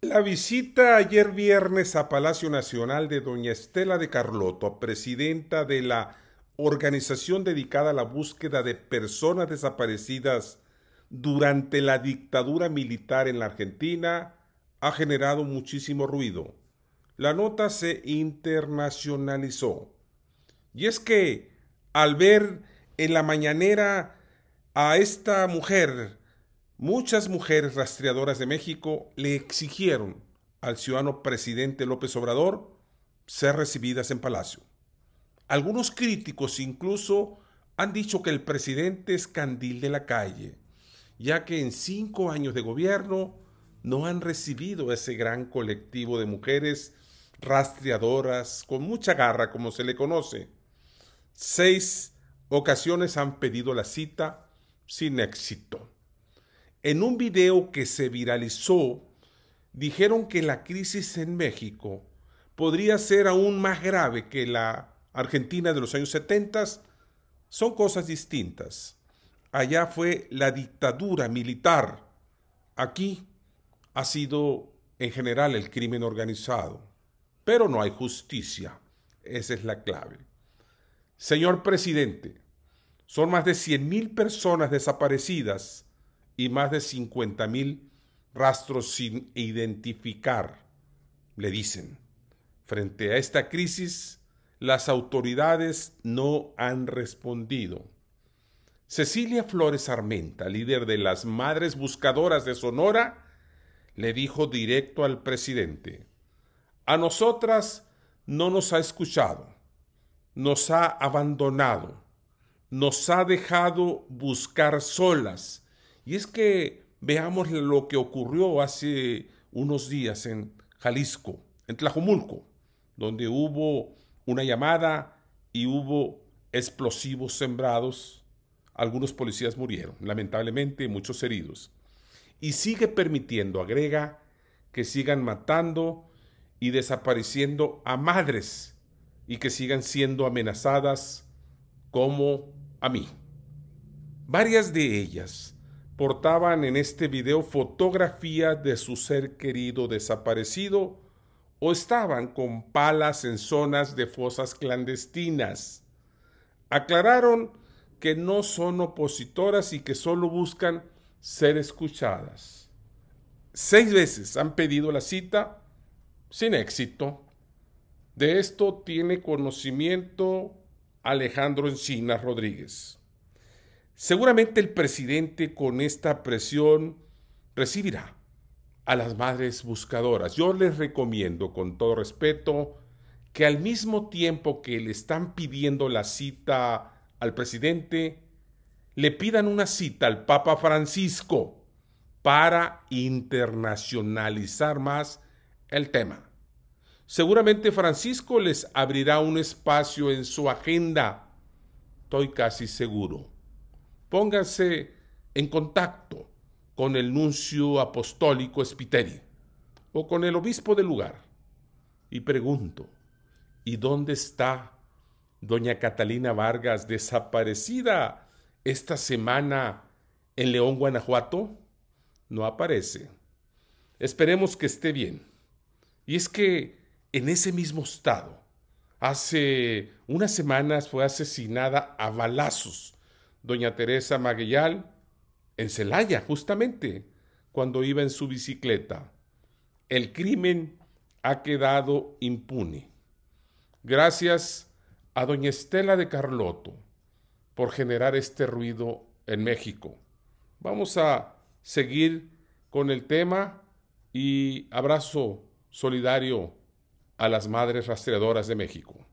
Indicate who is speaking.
Speaker 1: La visita ayer viernes a Palacio Nacional de doña Estela de Carlotto, presidenta de la organización dedicada a la búsqueda de personas desaparecidas durante la dictadura militar en la Argentina, ha generado muchísimo ruido. La nota se internacionalizó. Y es que al ver en la mañanera a esta mujer Muchas mujeres rastreadoras de México le exigieron al ciudadano presidente López Obrador ser recibidas en Palacio. Algunos críticos incluso han dicho que el presidente es candil de la calle, ya que en cinco años de gobierno no han recibido ese gran colectivo de mujeres rastreadoras con mucha garra, como se le conoce. Seis ocasiones han pedido la cita sin éxito. En un video que se viralizó, dijeron que la crisis en México podría ser aún más grave que la Argentina de los años 70. Son cosas distintas. Allá fue la dictadura militar. Aquí ha sido en general el crimen organizado. Pero no hay justicia. Esa es la clave. Señor presidente, son más de 100.000 personas desaparecidas y más de 50 mil rastros sin identificar, le dicen. Frente a esta crisis, las autoridades no han respondido. Cecilia Flores Armenta, líder de las Madres Buscadoras de Sonora, le dijo directo al presidente, a nosotras no nos ha escuchado, nos ha abandonado, nos ha dejado buscar solas y es que veamos lo que ocurrió hace unos días en Jalisco, en Tlajomulco, donde hubo una llamada y hubo explosivos sembrados. Algunos policías murieron, lamentablemente, muchos heridos. Y sigue permitiendo, agrega, que sigan matando y desapareciendo a madres y que sigan siendo amenazadas como a mí. Varias de ellas portaban en este video fotografías de su ser querido desaparecido o estaban con palas en zonas de fosas clandestinas. Aclararon que no son opositoras y que solo buscan ser escuchadas. Seis veces han pedido la cita sin éxito. De esto tiene conocimiento Alejandro Encinas Rodríguez. Seguramente el presidente con esta presión recibirá a las madres buscadoras. Yo les recomiendo con todo respeto que al mismo tiempo que le están pidiendo la cita al presidente, le pidan una cita al Papa Francisco para internacionalizar más el tema. Seguramente Francisco les abrirá un espacio en su agenda, estoy casi seguro. Pónganse en contacto con el nuncio apostólico Spiteri o con el obispo del lugar y pregunto, ¿y dónde está doña Catalina Vargas desaparecida esta semana en León, Guanajuato? No aparece. Esperemos que esté bien. Y es que en ese mismo estado, hace unas semanas fue asesinada a balazos doña Teresa Maguellal en Celaya, justamente, cuando iba en su bicicleta. El crimen ha quedado impune. Gracias a doña Estela de Carloto por generar este ruido en México. Vamos a seguir con el tema y abrazo solidario a las madres rastreadoras de México.